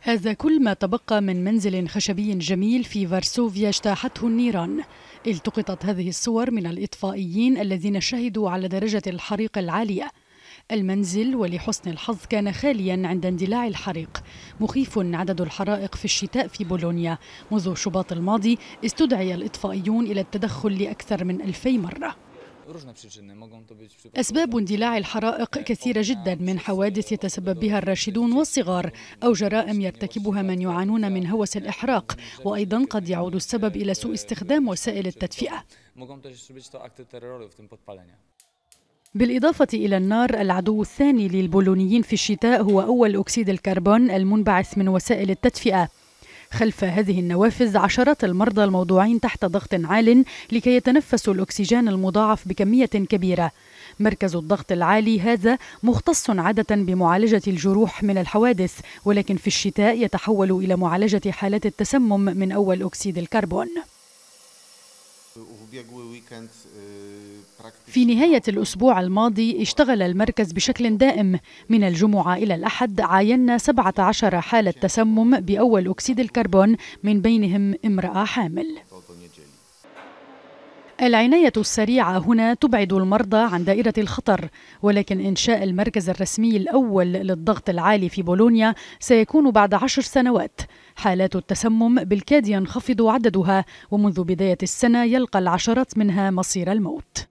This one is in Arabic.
هذا كل ما تبقى من منزل خشبي جميل في فارسوفيا اجتاحته النيران التقطت هذه الصور من الإطفائيين الذين شهدوا على درجة الحريق العالية المنزل ولحسن الحظ كان خاليا عند اندلاع الحريق مخيف عدد الحرائق في الشتاء في بولونيا منذ شباط الماضي استدعي الإطفائيون إلى التدخل لأكثر من ألفي مرة أسباب اندلاع الحرائق كثيرة جدا من حوادث يتسبب بها الراشدون والصغار أو جرائم يرتكبها من يعانون من هوس الإحراق وأيضا قد يعود السبب إلى سوء استخدام وسائل التدفئة بالإضافة إلى النار العدو الثاني للبولونيين في الشتاء هو أول أكسيد الكربون المنبعث من وسائل التدفئة خلف هذه النوافذ عشرات المرضى الموضوعين تحت ضغط عال لكي يتنفسوا الأكسجين المضاعف بكمية كبيرة مركز الضغط العالي هذا مختص عادة بمعالجة الجروح من الحوادث ولكن في الشتاء يتحول إلى معالجة حالات التسمم من أول أكسيد الكربون آه، في نهاية الأسبوع الماضي اشتغل المركز بشكل دائم من الجمعة إلى الأحد عاينا 17 حالة تسمم بأول أكسيد الكربون من بينهم امرأة حامل العناية السريعة هنا تبعد المرضى عن دائرة الخطر، ولكن إنشاء المركز الرسمي الأول للضغط العالي في بولونيا سيكون بعد عشر سنوات. حالات التسمم بالكاد ينخفض عددها، ومنذ بداية السنة يلقى العشرات منها مصير الموت.